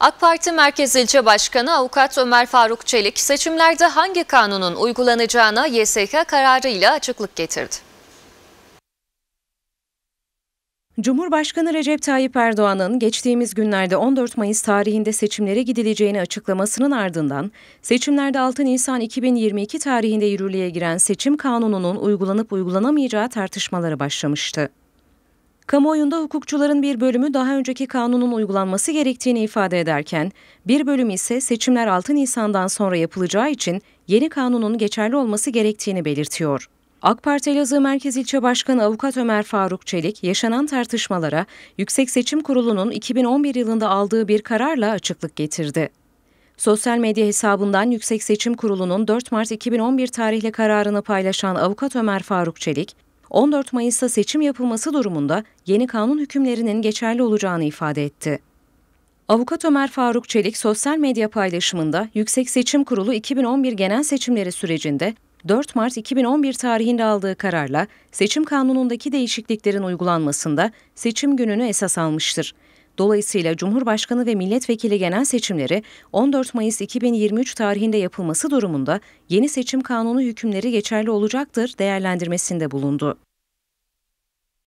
AK Parti Merkez İlçe Başkanı Avukat Ömer Faruk Çelik seçimlerde hangi kanunun uygulanacağına YSK kararıyla açıklık getirdi. Cumhurbaşkanı Recep Tayyip Erdoğan'ın geçtiğimiz günlerde 14 Mayıs tarihinde seçimlere gidileceğini açıklamasının ardından seçimlerde 6 Nisan 2022 tarihinde yürürlüğe giren seçim kanununun uygulanıp uygulanamayacağı tartışmaları başlamıştı. Kamuoyunda hukukçuların bir bölümü daha önceki kanunun uygulanması gerektiğini ifade ederken, bir bölüm ise seçimler 6 Nisan'dan sonra yapılacağı için yeni kanunun geçerli olması gerektiğini belirtiyor. AK Parti Elazığ Merkez İlçe Başkanı Avukat Ömer Faruk Çelik, yaşanan tartışmalara Yüksek Seçim Kurulu'nun 2011 yılında aldığı bir kararla açıklık getirdi. Sosyal medya hesabından Yüksek Seçim Kurulu'nun 4 Mart 2011 tarihli kararını paylaşan avukat Ömer Faruk Çelik, 14 Mayıs'ta seçim yapılması durumunda yeni kanun hükümlerinin geçerli olacağını ifade etti. Avukat Ömer Faruk Çelik sosyal medya paylaşımında Yüksek Seçim Kurulu 2011 genel seçimleri sürecinde 4 Mart 2011 tarihinde aldığı kararla seçim kanunundaki değişikliklerin uygulanmasında seçim gününü esas almıştır. Dolayısıyla Cumhurbaşkanı ve milletvekili genel seçimleri 14 Mayıs 2023 tarihinde yapılması durumunda yeni seçim kanunu hükümleri geçerli olacaktır değerlendirmesinde bulundu.